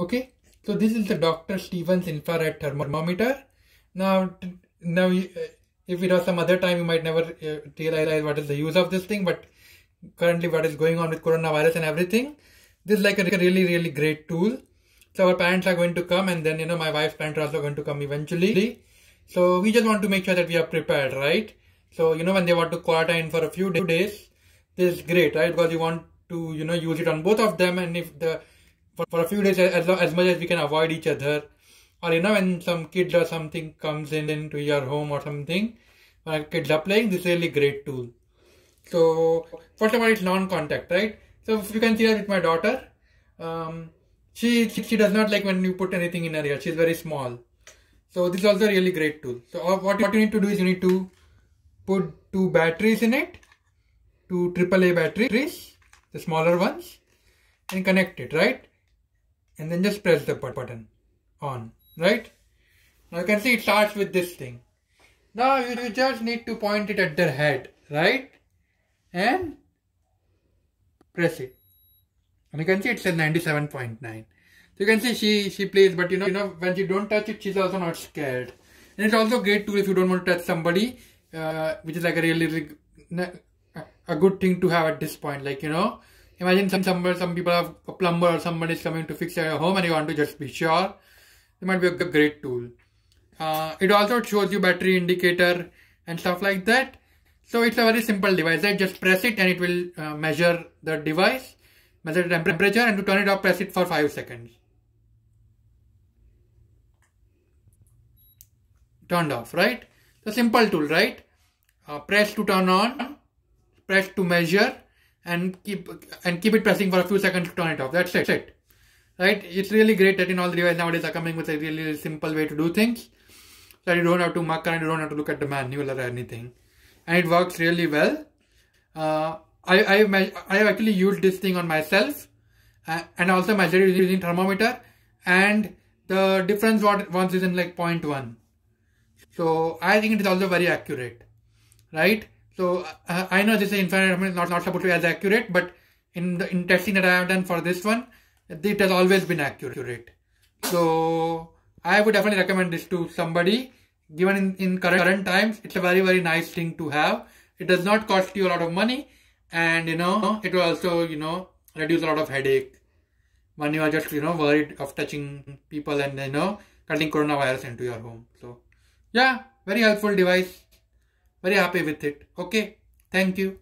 Okay, so this is the Dr. Stevens infrared thermometer. Now, now uh, if it was some other time, you might never uh, realize what is the use of this thing, but currently what is going on with coronavirus and everything, this is like a really, really great tool. So our parents are going to come and then, you know, my wife's parents are also going to come eventually. So we just want to make sure that we are prepared, right? So, you know, when they want to quarantine for a few days, this is great, right? Because you want to, you know, use it on both of them. And if the for, for a few days as, as much as we can avoid each other or you know when some kid or something comes in into your home or something when kids are playing this is really great tool so first of all it's non-contact right so you can see that with my daughter um, she, she, she does not like when you put anything in her ear she's very small so this is also a really great tool so what, what you need to do is you need to put two batteries in it two AAA batteries the smaller ones and connect it right and then just press the button on, right? Now you can see it starts with this thing. Now you, you just need to point it at their head, right? And press it. And you can see it says 97.9. So you can see she she plays, but you know, you know when she don't touch it, she's also not scared. And it's also great tool if you don't want to touch somebody, uh, which is like a really, really a good thing to have at this point. Like you know, Imagine some somewhere some people have a plumber or somebody is coming to fix your home and you want to just be sure. It might be a great tool. Uh, it also shows you battery indicator and stuff like that. So it's a very simple device. I Just press it and it will uh, measure the device, measure the temperature and to turn it off press it for 5 seconds. Turned off, right? It's a simple tool, right? Uh, press to turn on, press to measure and keep and keep it pressing for a few seconds to turn it off. That's it. That's it. Right? It's really great that in all the devices nowadays are coming with a really simple way to do things. That you don't have to muck around, you don't have to look at the manual or anything. And it works really well. Uh, I, I, I have actually used this thing on myself uh, and also measured it using thermometer and the difference what once is in like 0.1. So I think it is also very accurate, right? So uh, I know this is infinite not, not supposed to be as accurate, but in the in testing that I have done for this one, it has always been accurate. So I would definitely recommend this to somebody. Given in, in current, current times, it's a very, very nice thing to have. It does not cost you a lot of money and, you know, it will also, you know, reduce a lot of headache when you are just, you know, worried of touching people and, you know, cutting coronavirus into your home. So, yeah, very helpful device very happy with it. Okay. Thank you.